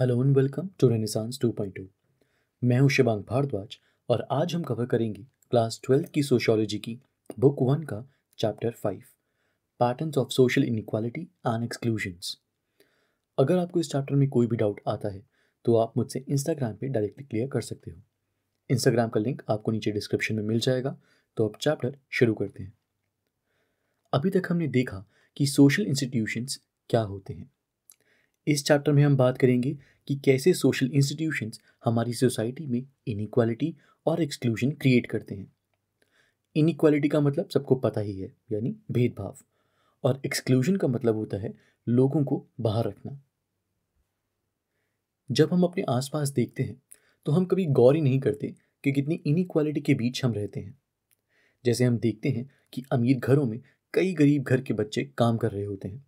Hello and welcome to renaissance 2.2 मैं हूं शिवांग भारद्वाज और आज हम कवर करेंगे क्लास ट्वेल्थ की सोशियोलॉजी की बुक वन का chapter five patterns of social inequality and exclusions अगर आपको इस चैप्टर में कोई भी डाउट आता है तो आप मुझसे इंस्टाग्राम पे डायरेक्टली क्लियर कर सकते हो इंस्टाग्राम का लिंक आपको नीचे डिस्क्रिप्शन में मिल जाएगा तो अब चैप्टर शुरू करते हैं अभी तक हमने देखा कि सोशल इंस्टीट्यूशंस क्या होते हैं इस चैप्टर में हम बात करेंगे कि कैसे सोशल इंस्टीट्यूशंस हमारी सोसाइटी में इनक्वालिटी और एक्सक्लूजन क्रिएट करते हैं इनक्वालिटी का मतलब सबको पता ही है यानी भेदभाव और एक्सक्लूजन का मतलब होता है लोगों को बाहर रखना जब हम अपने आसपास देखते हैं तो हम कभी गौर ही नहीं करते कि कितनी इनक्वालिटी के बीच हम रहते हैं जैसे हम देखते हैं कि अमीर घरों में कई गरीब घर के बच्चे काम कर रहे होते हैं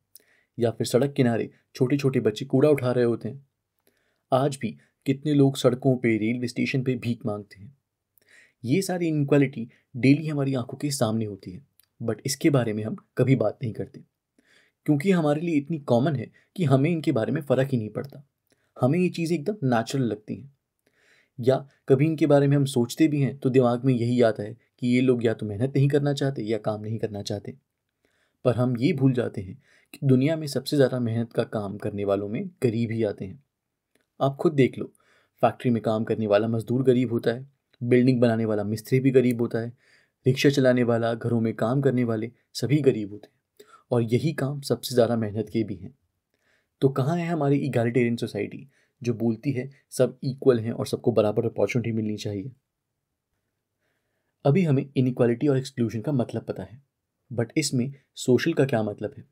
या फिर सड़क किनारे छोटे छोटे बच्चे कूड़ा उठा रहे होते हैं आज भी कितने लोग सड़कों पे रेलवे स्टेशन पे भीख मांगते हैं ये सारी इनक्वालिटी डेली हमारी आंखों के सामने होती है बट इसके बारे में हम कभी बात नहीं करते क्योंकि हमारे लिए इतनी कॉमन है कि हमें इनके बारे में फ़र्क ही नहीं पड़ता हमें ये चीज़ें एकदम नेचुरल लगती हैं या कभी इनके बारे में हम सोचते भी हैं तो दिमाग में यही आता है कि ये लोग या तो मेहनत नहीं करना चाहते या काम नहीं करना चाहते पर हम ये भूल जाते हैं कि दुनिया में सबसे ज़्यादा मेहनत का काम करने वालों में गरीब ही आते हैं आप खुद देख लो फैक्ट्री में काम करने वाला मज़दूर गरीब होता है बिल्डिंग बनाने वाला मिस्त्री भी गरीब होता है रिक्शा चलाने वाला घरों में काम करने वाले सभी गरीब होते हैं और यही काम सबसे ज़्यादा मेहनत के भी हैं तो कहाँ है हमारी इगालिटेरियन सोसाइटी जो बोलती है सब इक्वल हैं और सबको बराबर अपॉर्चुनिटी मिलनी चाहिए अभी हमें इनक्वालिटी और एक्सक्लूजन का मतलब पता है बट इसमें सोशल का क्या मतलब है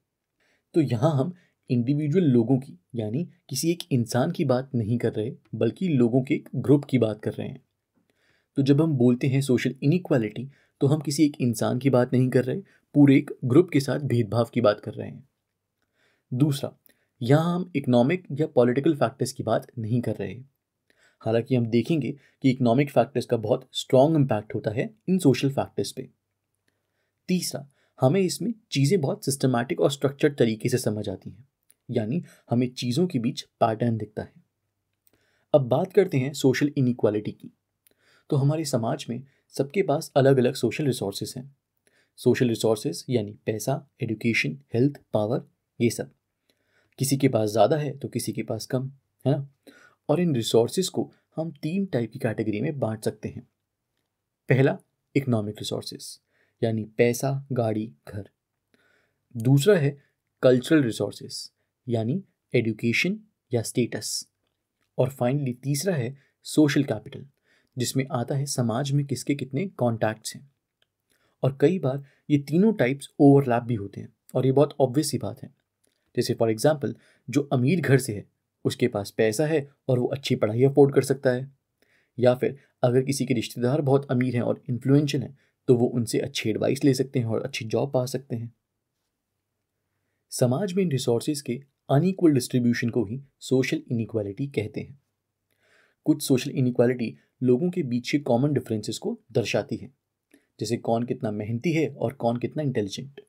तो यहाँ हम इंडिविजुअल लोगों की यानी किसी एक इंसान की बात नहीं कर रहे बल्कि लोगों के एक ग्रुप की बात कर रहे हैं तो जब हम बोलते हैं सोशल इनिक्वालिटी तो हम किसी एक इंसान की बात नहीं कर रहे पूरे एक ग्रुप के साथ भेदभाव की बात कर रहे हैं दूसरा यहाँ हम इकोनॉमिक या पॉलिटिकल फैक्टर्स की बात नहीं कर रहे हालांकि हम देखेंगे कि इकोनॉमिक फैक्टर्स का बहुत स्ट्रॉन्ग इम्पैक्ट होता है इन सोशल फैक्टर्स पे तीसरा हमें इसमें चीज़ें बहुत सिस्टमैटिक और स्ट्रक्चर्ड तरीके से समझ आती हैं यानी हमें चीज़ों के बीच पैटर्न दिखता है अब बात करते हैं सोशल इनक्वालिटी की तो हमारे समाज में सबके पास अलग अलग सोशल रिसोर्सेज हैं सोशल रिसोर्सेज यानी पैसा एडुकेशन हेल्थ पावर ये सब किसी के पास ज़्यादा है तो किसी के पास कम है ना और इन रिसोर्सेज को हम तीन टाइप की कैटेगरी में बांट सकते हैं पहला इकोनॉमिक रिसोर्सेज यानी पैसा गाड़ी घर दूसरा है कल्चरल रिसोर्सेस यानी एडुकेशन या स्टेटस और फाइनली तीसरा है सोशल कैपिटल जिसमें आता है समाज में किसके कितने कॉन्टैक्ट्स हैं और कई बार ये तीनों टाइप्स ओवरलैप भी होते हैं और ये बहुत ऑब्वियस ही बात है जैसे फॉर एग्जाम्पल जो अमीर घर से है उसके पास पैसा है और वो अच्छी पढ़ाई अफोर्ड कर सकता है या फिर अगर किसी के रिश्तेदार बहुत अमीर हैं और इन्फ्लुएंशियल हैं तो वो उनसे अच्छी एडवाइस ले सकते हैं और अच्छी जॉब पा सकते हैं समाज में इन रिसोर्सेज के अनईक्वल डिस्ट्रीब्यूशन को ही सोशल इनिक्वालिटी कहते हैं कुछ सोशल इनिक्वालिटी लोगों के बीच के कॉमन डिफरेंसेस को दर्शाती है जैसे कौन कितना मेहनती है और कौन कितना इंटेलिजेंट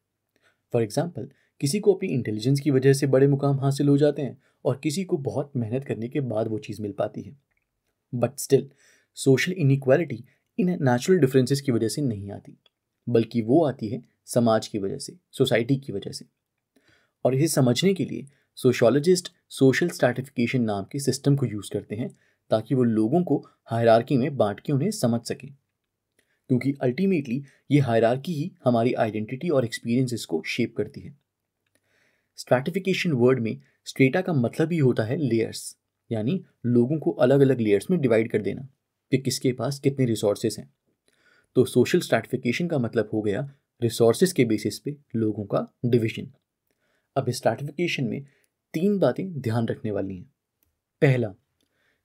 फॉर एग्जाम्पल किसी को अपनी इंटेलिजेंस की वजह से बड़े मुकाम हासिल हो जाते हैं और किसी को बहुत मेहनत करने के बाद वो चीज़ मिल पाती है बट स्टिल सोशल इनिक्वालिटी इन नेचुरल डिफरेंसेस की वजह से नहीं आती बल्कि वो आती है समाज की वजह से सोसाइटी की वजह से और इसे समझने के लिए सोशोलॉजिस्ट सोशल स्टार्टिफिकेशन नाम के सिस्टम को यूज़ करते हैं ताकि वो लोगों को हायरार्की में बांट के उन्हें समझ सकें क्योंकि अल्टीमेटली ये हायरार्की ही हमारी आइडेंटिटी और एक्सपीरियंसेस को शेप करती है स्ट्रैटिफिकेशन वर्ड में स्ट्रेटा का मतलब ही होता है लेयर्स यानी लोगों को अलग अलग लेयर्स में डिवाइड कर देना कि किसके पास कितने रिसोर्सेज हैं तो सोशल स्ट्रैटिफिकेशन का मतलब हो गया रिसोर्सेज के बेसिस पे लोगों का डिवीजन अब स्ट्रैटिफिकेशन में तीन बातें ध्यान रखने वाली हैं पहला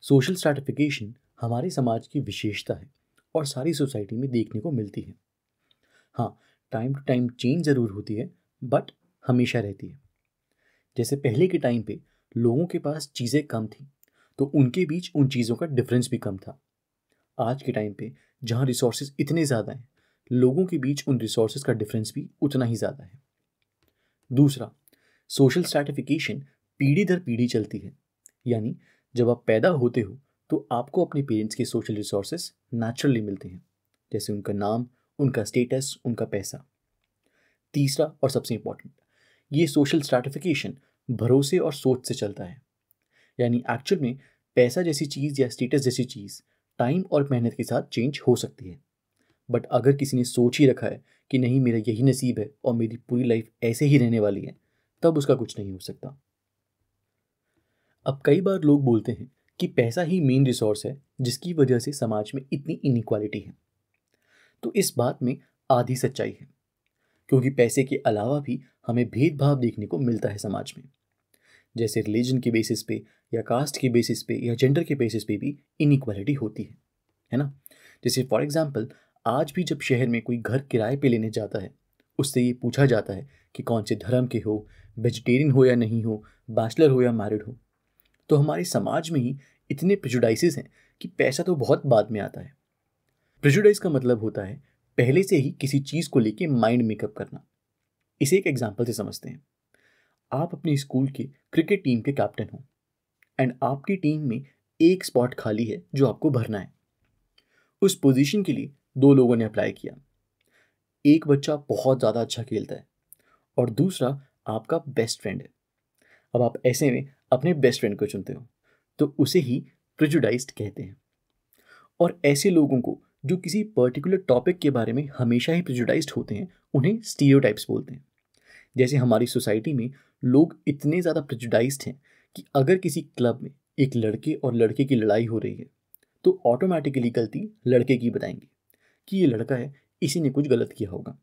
सोशल स्ट्रैटिफिकेशन हमारे समाज की विशेषता है और सारी सोसाइटी में देखने को मिलती है हाँ टाइम टू टाइम चेंज ज़रूर होती है बट हमेशा रहती है जैसे पहले के टाइम पे लोगों के पास चीज़ें कम थी तो उनके बीच उन चीज़ों का डिफरेंस भी कम था आज के टाइम पे जहाँ रिसोर्सेज इतने ज़्यादा हैं लोगों के बीच उन रिसोर्सेज का डिफरेंस भी उतना ही ज़्यादा है दूसरा सोशल स्टार्टिफिकेशन पीढ़ी दर पीढ़ी चलती है यानी जब आप पैदा होते हो तो आपको अपने पेरेंट्स के सोशल रिसोर्सेज नेचुरली मिलते हैं जैसे उनका नाम उनका स्टेटस उनका पैसा तीसरा और सबसे इम्पॉर्टेंट ये सोशल स्टार्टिफिकेशन भरोसे और सोच से चलता है यानी एक्चुअल में पैसा जैसी चीज़ या स्टेटस जैसी चीज़ टाइम और मेहनत के साथ चेंज हो सकती है बट अगर किसी ने सोच ही रखा है कि नहीं मेरा यही नसीब है और मेरी पूरी लाइफ ऐसे ही रहने वाली है तब उसका कुछ नहीं हो सकता अब कई बार लोग बोलते हैं कि पैसा ही मेन रिसोर्स है जिसकी वजह से समाज में इतनी इनक्वालिटी है तो इस बात में आधी सच्चाई है क्योंकि पैसे के अलावा भी हमें भेदभाव देखने को मिलता है समाज में जैसे रिलीजन के बेसिस पे या कास्ट के बेसिस पे या जेंडर के बेसिस पे भी इनक्वालिटी होती है है ना जैसे फॉर एग्जांपल आज भी जब शहर में कोई घर किराए पे लेने जाता है उससे ये पूछा जाता है कि कौन से धर्म के हो वेजिटेरियन हो या नहीं हो बैचलर हो या मैरिड हो तो हमारे समाज में ही इतने प्रिजुडाइसिस हैं कि पैसा तो बहुत बाद में आता है प्रिजुडाइस का मतलब होता है पहले से ही किसी चीज़ को लेके माइंड मेकअप करना इसे एक एग्जाम्पल से समझते हैं आप अपने स्कूल के क्रिकेट टीम के कैप्टन हों एंड आपकी टीम में एक स्पॉट खाली है जो आपको भरना है उस पोजीशन के लिए दो लोगों ने अप्लाई किया एक बच्चा बहुत ज़्यादा अच्छा खेलता है और दूसरा आपका बेस्ट फ्रेंड है अब आप ऐसे में अपने बेस्ट फ्रेंड को चुनते हो तो उसे ही प्रिजुडाइज कहते हैं और ऐसे लोगों को जो किसी पर्टिकुलर टॉपिक के बारे में हमेशा ही प्रिजुडाइज होते हैं उन्हें स्टीरियोटाइप्स बोलते हैं जैसे हमारी सोसाइटी में लोग इतने ज़्यादा प्रिजुडाइज हैं कि अगर किसी क्लब में एक लड़के और लड़के की लड़ाई हो रही है तो ऑटोमेटिकली गलती लड़के की बताएंगे कि ये लड़का है इसी ने कुछ गलत किया होगा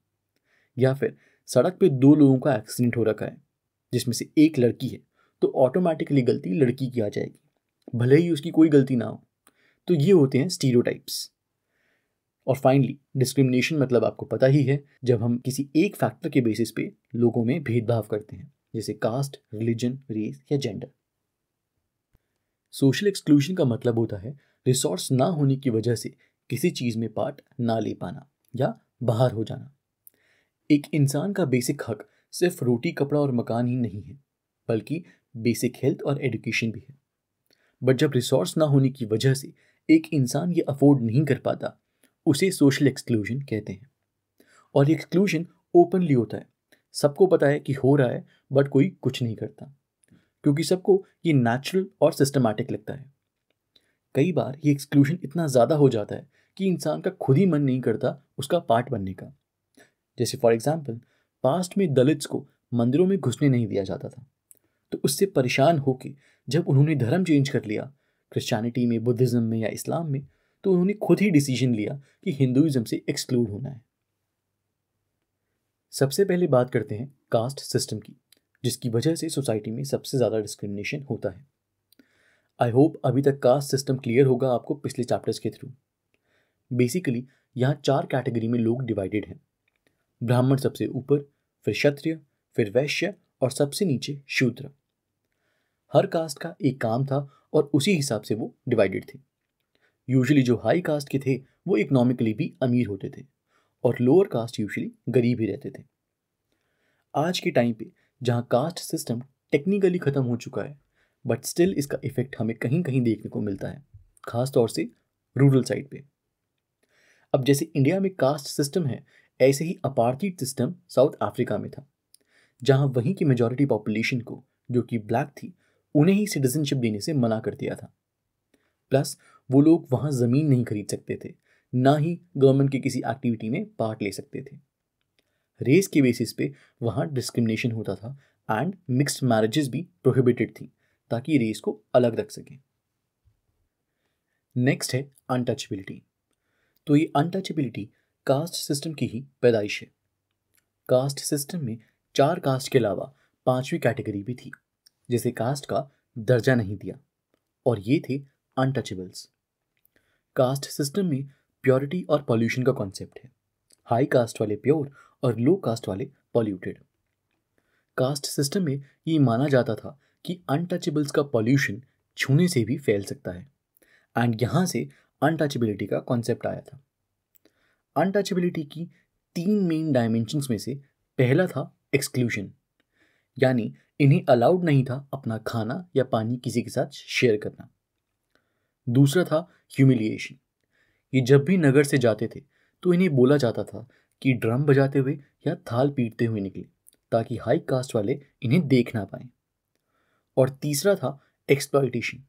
या फिर सड़क पे दो लोगों का एक्सीडेंट हो रखा है जिसमें से एक लड़की है तो ऑटोमेटिकली गलती लड़की की आ जाएगी भले ही उसकी कोई गलती ना हो तो ये होते हैं स्टीरियोटाइप्स और फाइनली डिस्क्रिमिनेशन मतलब आपको पता ही है जब हम किसी एक फैक्टर के बेसिस पे लोगों में भेदभाव करते हैं जैसे कास्ट रिलीजन रेस या जेंडर सोशल एक्सक्लूजन का मतलब होता है रिसोर्स ना होने की वजह से किसी चीज़ में पार्ट ना ले पाना या बाहर हो जाना एक इंसान का बेसिक हक सिर्फ रोटी कपड़ा और मकान ही नहीं है बल्कि बेसिक हेल्थ और एजुकेशन भी है बट जब रिसोर्स ना होने की वजह से एक इंसान ये अफोर्ड नहीं कर पाता उसे सोशल एक्सक्लूजन कहते हैं और ये एक्सक्लूजन ओपनली होता है सबको पता है कि हो रहा है बट कोई कुछ नहीं करता क्योंकि सबको ये नेचुरल और सिस्टमैटिक लगता है कई बार ये एक्सक्लूजन इतना ज़्यादा हो जाता है कि इंसान का खुद ही मन नहीं करता उसका पार्ट बनने का जैसे फॉर एग्ज़ाम्पल पास्ट में दलित्स को मंदिरों में घुसने नहीं दिया जाता था तो उससे परेशान होकर जब उन्होंने धर्म चेंज कर लिया क्रिश्चियनिटी में बुद्धिज़्म में या इस्लाम में तो उन्होंने खुद ही डिसीजन लिया कि हिंदुज़म से एक्सक्लूड होना है सबसे पहले बात करते हैं कास्ट सिस्टम की जिसकी वजह से सोसाइटी में सबसे ज़्यादा डिस्क्रिमिनेशन होता है आई होप अभी तक कास्ट सिस्टम क्लियर होगा आपको पिछले चैप्टर्स के थ्रू बेसिकली यहाँ चार कैटेगरी में लोग डिवाइडेड हैं ब्राह्मण सबसे ऊपर फिर क्षत्रिय फिर वैश्य और सबसे नीचे शूद्र हर कास्ट का एक काम था और उसी हिसाब से वो डिवाइडेड थे यूजुअली जो हाई कास्ट के थे वो इकोनॉमिकली भी अमीर होते थे और लोअर कास्ट यूजुअली गरीब ही रहते थे आज के टाइम पे जहाँ कास्ट सिस्टम टेक्निकली ख़त्म हो चुका है बट स्टिल इसका इफेक्ट हमें कहीं कहीं देखने को मिलता है खास तौर से रूरल साइड पे अब जैसे इंडिया में कास्ट सिस्टम है ऐसे ही अपार्थीड सिस्टम साउथ अफ्रीका में था जहाँ वहीं की मेजॉरिटी पॉपुलेशन को जो कि ब्लैक थी उन्हें ही सिटीजनशिप देने से मना कर दिया था प्लस वो लोग वहाँ ज़मीन नहीं खरीद सकते थे ना ही गवर्नमेंट की किसी एक्टिविटी में पार्ट ले सकते थे रेस के बेसिस पे वहाँ डिस्क्रिमिनेशन होता था एंड मिक्स्ड मैरिजेस भी प्रोहिबिटेड थी ताकि रेस को अलग रख सकें नेक्स्ट है अनटचबिलिटी तो ये अनटचबिलिटी कास्ट सिस्टम की ही पैदाइश है कास्ट सिस्टम में चार कास्ट के अलावा पांचवी कैटेगरी भी थी जिसे कास्ट का दर्जा नहीं दिया और ये थे अनटचेबल्स कास्ट सिस्टम में प्योरिटी और पॉल्यूशन का कॉन्सेप्ट है हाई कास्ट वाले प्योर और लो कास्ट वाले पॉल्यूटेड कास्ट सिस्टम में ये माना जाता था कि अनटचेबल्स का पॉल्यूशन छूने से भी फैल सकता है एंड यहाँ से अनटचेबिलिटी का कॉन्सेप्ट आया था अनटचेबिलिटी की तीन मेन डायमेंशंस में से पहला था एक्सक्लूजन यानी इन्हें अलाउड नहीं था अपना खाना या पानी किसी के साथ शेयर करना दूसरा था ह्यूमिलिएशन ये जब भी नगर से जाते थे तो इन्हें बोला जाता था कि ड्रम बजाते हुए या थाल पीटते हुए निकले ताकि हाई कास्ट वाले इन्हें देख ना पाए और तीसरा था एक्सप्लाइटेशन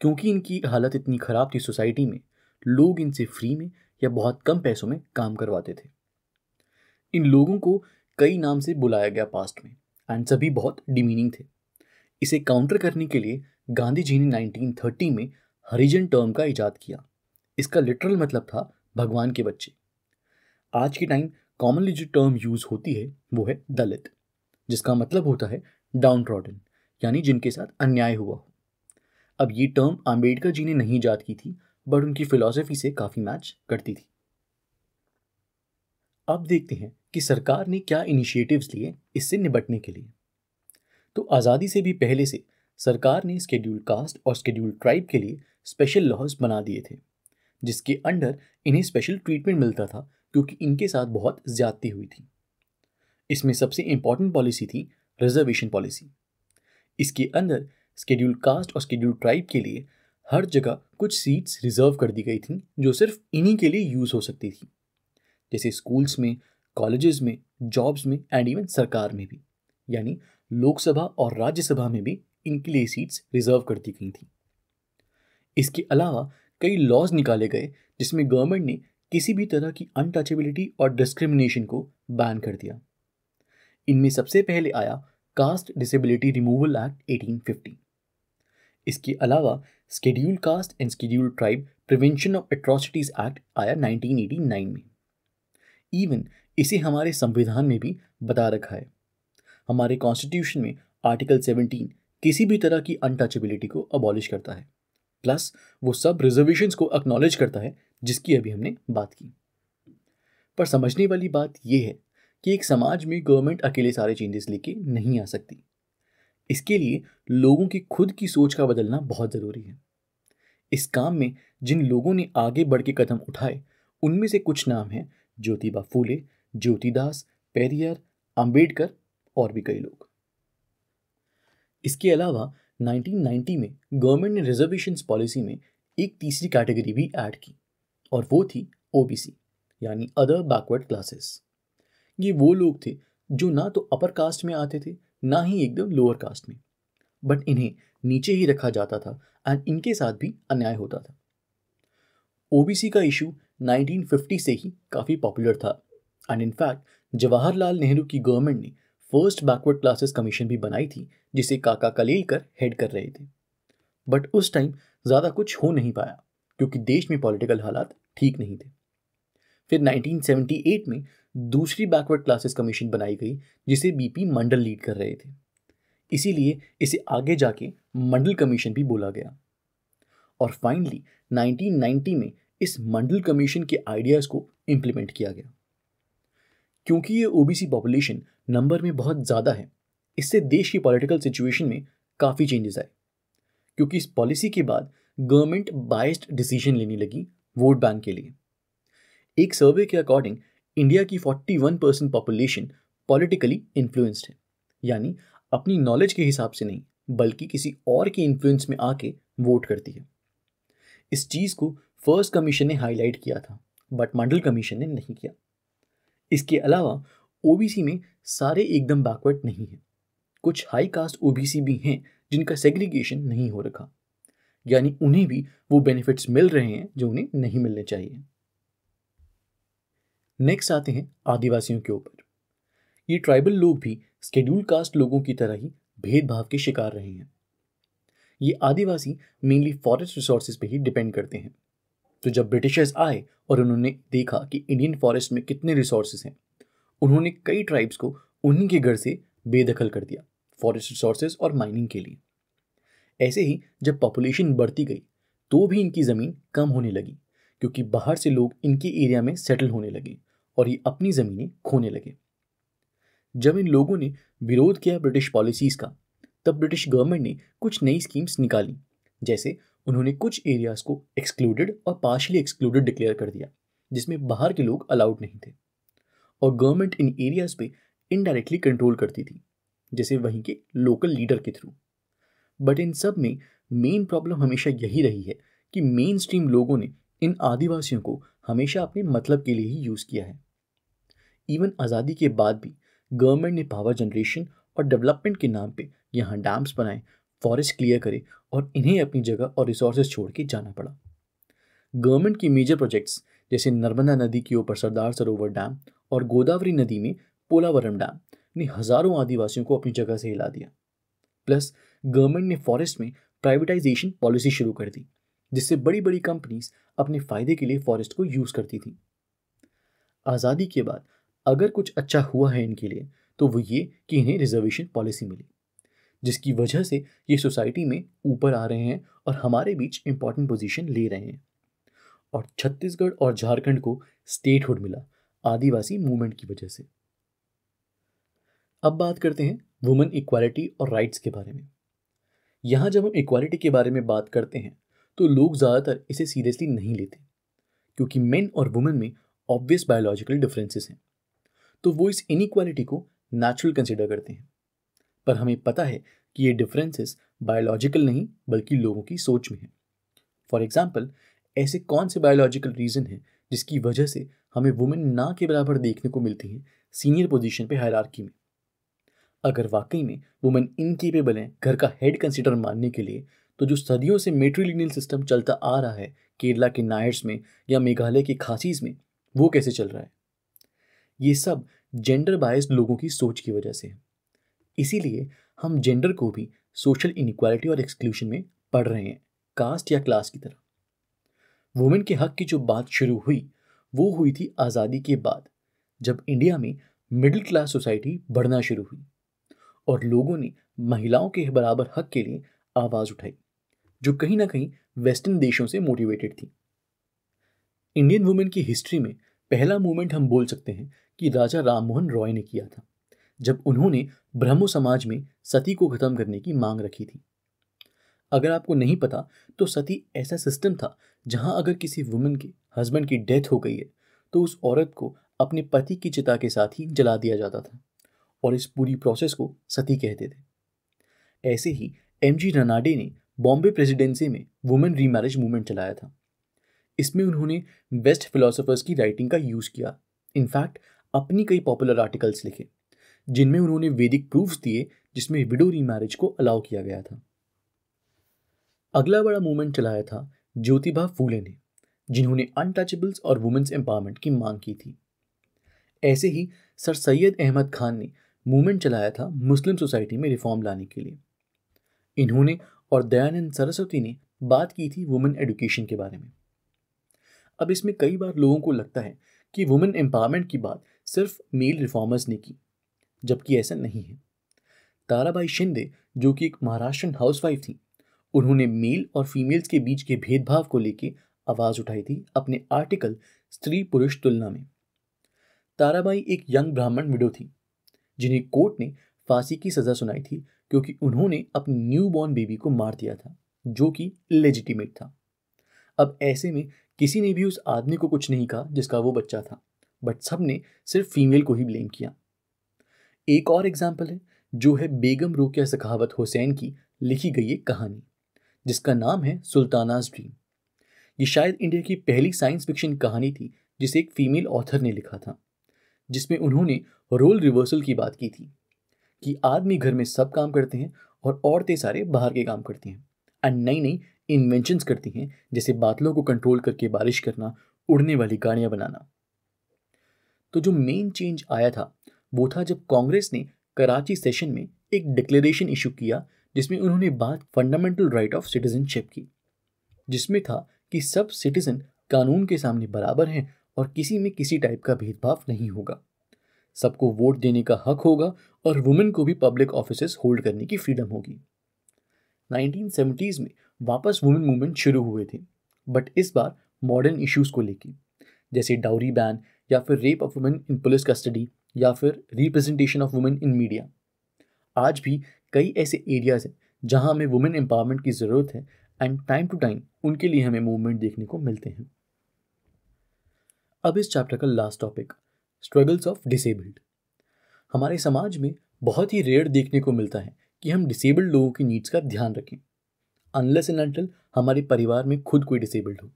क्योंकि इनकी हालत इतनी ख़राब थी सोसाइटी में लोग इनसे फ्री में या बहुत कम पैसों में काम करवाते थे इन लोगों को कई नाम से बुलाया गया पास्ट में एंड सभी बहुत डिमीनिंग थे इसे काउंटर करने के लिए गांधी जी ने 1930 में हरिजन टर्म का इजाद किया इसका लिटरल मतलब था भगवान के बच्चे आज के टाइम कॉमनली जो टर्म यूज़ होती है वो है दलित जिसका मतलब होता है डाउन ट्रॉडन यानी जिनके साथ अन्याय हुआ हो अब ये टर्म आम्बेडकर जी ने नहीं याद की थी बट उनकी फिलोसफी से काफ़ी मैच करती थी अब देखते हैं कि सरकार ने क्या इनिशिएटिव्स लिए इससे निपटने के लिए तो आज़ादी से भी पहले से सरकार ने स्केड्यूल कास्ट और स्केड्यूल ट्राइब के लिए स्पेशल लॉज बना दिए थे जिसके अंडर इन्हें स्पेशल ट्रीटमेंट मिलता था क्योंकि इनके साथ बहुत ज्यादती हुई थी इसमें सबसे इम्पॉर्टेंट पॉलिसी थी रिजर्वेशन पॉलिसी इसके अंदर स्केड्यूल कास्ट और स्केड्यूल ट्राइब के लिए हर जगह कुछ सीट्स रिजर्व कर दी गई थी जो सिर्फ इन्हीं के लिए यूज़ हो सकती थी जैसे स्कूल्स में कॉलेजेस में जॉब्स में एंड इवन सरकार में भी यानी लोकसभा और राज्यसभा में भी इनके लिए सीट्स रिजर्व कर दी गई थी इसके अलावा कई लॉज निकाले गए जिसमें गवर्नमेंट ने किसी भी तरह की अनटचेबिलिटी और डिस्क्रिमिनेशन को बैन कर दिया इनमें सबसे पहले आया कास्ट डिसेबिलिटी रिमूवल एक्ट 1850। इसके अलावा scheduled caste and scheduled tribe prevention of atrocities act आया 1989 में इवन इसे हमारे संविधान में भी बता रखा है हमारे कॉन्स्टिट्यूशन में आर्टिकल 17 किसी भी तरह की अनटचेबिलिटी को अबॉलिश करता है प्लस वो सब रिजर्वेशंस को एक्नॉलेज करता है जिसकी अभी हमने बात की पर समझने वाली बात यह है कि एक समाज में गवर्नमेंट अकेले सारे चेंजेस लेके नहीं आ सकती इसके लिए लोगों की खुद की सोच का बदलना बहुत ज़रूरी है इस काम में जिन लोगों ने आगे बढ़ के कदम उठाए उनमें से कुछ नाम हैं ज्योतिबा फूले ज्योतिदास पेरियर अंबेडकर और भी कई लोग इसके अलावा 1990 में गवर्नमेंट ने रिजर्वेशन पॉलिसी में एक तीसरी कैटेगरी भी ऐड की और वो थी ओ यानी अदर बैकवर्ड क्लासेस ये वो लोग थे जो ना तो अपर कास्ट में आते थे ना ही एकदम लोअर कास्ट में बट इन्हें नीचे ही रखा जाता था एंड इनके साथ भी अन्याय होता था ओ का इशू 1950 से ही काफ़ी पॉपुलर था एंड इनफैक्ट जवाहरलाल नेहरू की गवर्नमेंट ने फर्स्ट बैकवर्ड क्लासेस कमीशन भी बनाई थी जिसे काका कलेलकर हेड कर रहे थे बट उस टाइम ज़्यादा कुछ हो नहीं पाया क्योंकि देश में पॉलिटिकल हालात ठीक नहीं थे फिर 1978 में दूसरी बैकवर्ड क्लासेस कमीशन बनाई गई जिसे बीपी मंडल लीड कर रहे थे इसीलिए इसे आगे जाके मंडल कमीशन भी बोला गया और फाइनली 1990 में इस मंडल कमीशन के आइडियाज़ को इम्प्लीमेंट किया गया क्योंकि ये ओबीसी पॉपुलेशन नंबर में बहुत ज़्यादा है इससे देश की पॉलिटिकल सिचुएशन में काफ़ी चेंजेस आए क्योंकि इस पॉलिसी के बाद गवर्नमेंट बाइस्ड डिसीजन लेने लगी वोट बैंक के लिए एक सर्वे के अकॉर्डिंग इंडिया की 41 परसेंट पॉपुलेशन पॉलिटिकली इन्फ्लुएंस्ड है यानी अपनी नॉलेज के हिसाब से नहीं बल्कि किसी और के इन्फ्लुएंस में आके वोट करती है इस चीज़ को फर्स्ट कमीशन ने हाईलाइट किया था बट मंडल कमीशन ने नहीं किया इसके अलावा ओबीसी में सारे एकदम बैकवर्ड नहीं हैं कुछ हाई कास्ट ओबीसी भी हैं जिनका सेग्रीगेशन नहीं हो रखा यानी उन्हें भी वो बेनिफिट्स मिल रहे हैं जो उन्हें नहीं मिलने चाहिए नेक्स्ट आते हैं आदिवासियों के ऊपर ये ट्राइबल लोग भी स्केड्यूल कास्ट लोगों की तरह ही भेदभाव के शिकार रहे हैं ये आदिवासी मेनली फॉरेस्ट रिसोर्सेज पे ही डिपेंड करते हैं तो जब ब्रिटिशर्स आए और उन्होंने देखा कि इंडियन फॉरेस्ट में कितने रिसोर्सेज हैं उन्होंने कई ट्राइब्स को उन्हीं के घर से बेदखल कर दिया फॉरेस्ट रिसोर्सेज और माइनिंग के लिए ऐसे ही जब पॉपुलेशन बढ़ती गई तो भी इनकी ज़मीन कम होने लगी क्योंकि बाहर से लोग इनके एरिया में सेटल होने लगे और ये अपनी ज़मीनें खोने लगे जब इन लोगों ने विरोध किया ब्रिटिश पॉलिसीज़ का तब ब्रिटिश गवर्नमेंट ने कुछ नई स्कीम्स निकाली जैसे उन्होंने कुछ एरियाज़ को एक्सक्लूडेड और पार्शली एक्सक्लूडेड डिक्लेयर कर दिया जिसमें बाहर के लोग अलाउड नहीं थे और गवर्नमेंट इन एरियाज़ पे इनडायरेक्टली कंट्रोल करती थी जैसे वहीं के लोकल लीडर के थ्रू बट इन सब में मेन प्रॉब्लम हमेशा यही रही है कि मेन स्ट्रीम लोगों ने इन आदिवासियों को हमेशा अपने मतलब के लिए ही यूज़ किया है इवन आज़ादी के बाद भी गवर्नमेंट ने पावर जनरेशन और डेवलपमेंट के नाम पे यहाँ डैम्स बनाए फॉरेस्ट क्लियर करे और इन्हें अपनी जगह और रिसोर्सेज छोड़ के जाना पड़ा गवर्नमेंट के मेजर प्रोजेक्ट्स जैसे नर्मदा नदी के ऊपर सरदार सरोवर डैम और गोदावरी नदी में पोलावरम डैम ने हज़ारों आदिवासियों को अपनी जगह से हिला दिया प्लस गवर्नमेंट ने फॉरेस्ट में प्राइवेटाइजेशन पॉलिसी शुरू कर दी जिससे बड़ी बड़ी कंपनीज अपने फ़ायदे के लिए फॉरेस्ट को यूज़ करती थी आज़ादी के बाद अगर कुछ अच्छा हुआ है इनके लिए तो वो ये कि इन्हें रिजर्वेशन पॉलिसी मिली जिसकी वजह से ये सोसाइटी में ऊपर आ रहे हैं और हमारे बीच इम्पॉर्टेंट पोजीशन ले रहे हैं और छत्तीसगढ़ और झारखंड को स्टेटहुड मिला आदिवासी मूवमेंट की वजह से अब बात करते हैं वुमेन इक्वालिटी और राइट्स के बारे में यहाँ जब हम इक्वालिटी के बारे में बात करते हैं तो लोग ज़्यादातर इसे सीरियसली नहीं लेते क्योंकि मेन और वुमेन में ऑब्वियस बायोलॉजिकल डिफरेंसेस हैं तो वो इस इनक्वालिटी को नेचुरल कंसिडर करते हैं पर हमें पता है कि ये डिफरेंसेस बायोलॉजिकल नहीं बल्कि लोगों की सोच में हैं फॉर एग्ज़ाम्पल ऐसे कौन से बायोलॉजिकल रीज़न हैं जिसकी वजह से हमें वुमेन ना के बराबर देखने को मिलती हैं सीनियर पोजीशन पे हायरार्की में अगर वाकई में वुमेन इनकेपेबल हैं घर का हेड कंसिडर मानने के लिए तो जो सदियों से मेट्रीलिनियल सिस्टम चलता आ रहा है केरला के नायर्स में या मेघालय के खासीज में वो कैसे चल रहा है ये सब जेंडर बायस लोगों की सोच की वजह से है इसीलिए हम जेंडर को भी सोशल इनक्वालिटी और एक्सक्लूशन में पढ़ रहे हैं कास्ट या क्लास की तरह वुमेन के हक की जो बात शुरू हुई वो हुई थी आज़ादी के बाद जब इंडिया में मिडिल क्लास सोसाइटी बढ़ना शुरू हुई और लोगों ने महिलाओं के बराबर हक के लिए आवाज़ उठाई जो कहीं ना कहीं वेस्टर्न देशों से मोटिवेटेड थी इंडियन वुमेन की हिस्ट्री में पहला मूवमेंट हम बोल सकते हैं कि राजा राममोहन रॉय ने किया था जब उन्होंने ब्रह्मो समाज में सती को ख़त्म करने की मांग रखी थी अगर आपको नहीं पता तो सती ऐसा सिस्टम था जहां अगर किसी वुमेन के हस्बैंड की डेथ हो गई है तो उस औरत को अपने पति की चिता के साथ ही जला दिया जाता था और इस पूरी प्रोसेस को सती कहते थे ऐसे ही एम जी रनाडे ने बॉम्बे प्रेसिडेंसी में वुमेन रीमैरिज मूवमेंट चलाया था इसमें उन्होंने बेस्ट फिलोसोफर्स की राइटिंग का यूज़ किया इनफैक्ट अपनी कई पॉपुलर आर्टिकल्स लिखे जिनमें उन्होंने वैदिक प्रूफ्स दिए जिसमें विडो रीमैरिज को अलाउ किया गया था अगला बड़ा मूवमेंट चलाया था ज्योतिबा फूले ने जिन्होंने अनटचेबल्स और वुमेंस एम्पावरमेंट की मांग की थी ऐसे ही सर सैयद अहमद खान ने मूवमेंट चलाया था मुस्लिम सोसाइटी में रिफॉर्म लाने के लिए इन्होंने और दयानंद सरस्वती ने बात की थी वुमेन एडुकेशन के बारे में अब इसमें कई बार लोगों को लगता है कि वुमेन एम्पावरमेंट की बात सिर्फ मेल रिफॉर्मर्स ने की जबकि ऐसा नहीं है ताराबाई शिंदे जो कि एक महाराष्ट्र हाउसवाइफ थी उन्होंने मेल और फीमेल्स के बीच के भेदभाव को लेकर आवाज़ उठाई थी अपने आर्टिकल स्त्री पुरुष तुलना में ताराबाई एक यंग ब्राह्मण विडो थी जिन्हें कोर्ट ने फांसी की सज़ा सुनाई थी क्योंकि उन्होंने अपनी न्यू बॉर्न बेबी को मार दिया था जो कि लेजिटिमेट था अब ऐसे में किसी ने भी उस आदमी को कुछ नहीं कहा जिसका वो बच्चा था बट सब ने सिर्फ फीमेल को ही ब्लेम किया एक और एग्जाम्पल है जो है बेगम रोकिया सखावत हुसैन की लिखी गई एक कहानी जिसका नाम है सुल्तानाज ड्रीम ये शायद इंडिया की पहली साइंस फिक्शन कहानी थी जिसे एक फीमेल ऑथर ने लिखा था जिसमें उन्होंने रोल रिवर्सल की बात की थी कि आदमी घर में सब काम करते हैं और औरतें सारे बाहर के काम करती हैं एंड नई नई इन्वेंशंस करती हैं जैसे बादलों को कंट्रोल करके बारिश करना उड़ने वाली गाड़ियाँ बनाना तो जो मेन चेंज आया था वो था जब कांग्रेस ने कराची सेशन में एक डिक्लेरेशन इशू किया जिसमें उन्होंने बात फंडामेंटल राइट ऑफ सिटीजनशिप की जिसमें था कि सब सिटीजन कानून के सामने बराबर हैं और किसी में किसी टाइप का भेदभाव नहीं होगा सबको वोट देने का हक होगा और वुमेन को भी पब्लिक ऑफिस होल्ड करने की फ्रीडम होगी नाइनटीन में वापस वुमेन मूवमेंट शुरू हुए थे बट इस बार मॉडर्न इश्यूज को लेकर जैसे डाउरी बैन या फिर rape of women in police custody या फिर representation of women in media आज भी कई ऐसे एरियाज हैं जहां हमें वुमेन एम्पावरमेंट की ज़रूरत है एंड टाइम टू टाइम उनके लिए हमें मूवमेंट देखने को मिलते हैं अब इस चैप्टर का last topic struggles of disabled हमारे समाज में बहुत ही रेयर देखने को मिलता है कि हम डिसेबल्ड लोगों की नीड्स का ध्यान रखें अनलेस एंड अनटल हमारे परिवार में खुद कोई डिसेबल्ड हो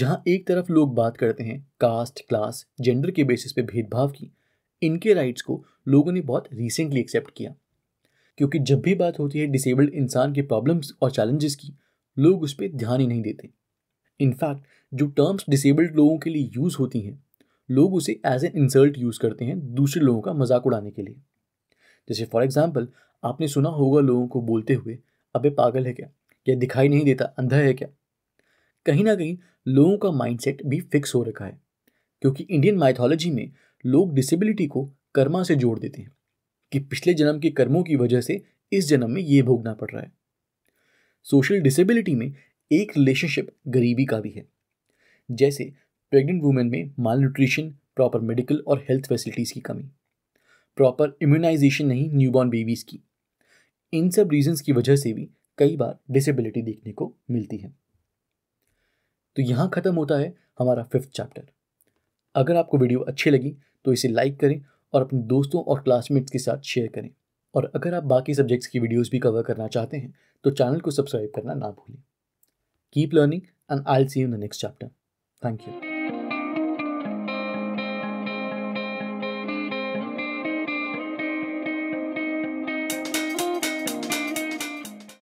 जहाँ एक तरफ लोग बात करते हैं कास्ट क्लास जेंडर के बेसिस पे भेदभाव की इनके राइट्स को लोगों ने बहुत रिसेंटली एक्सेप्ट किया क्योंकि जब भी बात होती है डिसेबल्ड इंसान के प्रॉब्लम्स और चैलेंजेस की लोग उस पर ध्यान ही नहीं देते इनफैक्ट जो टर्म्स डिसेबल्ड लोगों के लिए यूज़ होती हैं लोग उसे एज एन इंसल्ट यूज़ करते हैं दूसरे लोगों का मजाक उड़ाने के लिए जैसे फॉर एग्जाम्पल आपने सुना होगा लोगों को बोलते हुए अबे पागल है क्या या दिखाई नहीं देता अंधा है क्या कहीं ना कहीं लोगों का माइंडसेट भी फिक्स हो रखा है क्योंकि इंडियन माइथोलॉजी में लोग डिसेबिलिटी को कर्मा से जोड़ देते हैं कि पिछले जन्म के कर्मों की वजह से इस जन्म में ये भोगना पड़ रहा है सोशल डिसेबिलिटी में एक रिलेशनशिप गरीबी का भी है जैसे प्रेग्नेंट वुमेन में माल न्यूट्रिशन प्रॉपर मेडिकल और हेल्थ फैसिलिटीज़ की कमी प्रॉपर इम्यूनाइजेशन नहीं न्यूबॉर्न बेबीज़ की इन सब रीजंस की वजह से भी कई बार डिसेबिलिटी देखने को मिलती है तो यहाँ ख़त्म होता है हमारा फिफ्थ चैप्टर अगर आपको वीडियो अच्छी लगी तो इसे लाइक करें और अपने दोस्तों और क्लासमेट्स के साथ शेयर करें और अगर आप बाकी सब्जेक्ट्स की वीडियोस भी कवर करना चाहते हैं तो चैनल को सब्सक्राइब करना ना भूलें keep learning and I see you in the next chapter thank you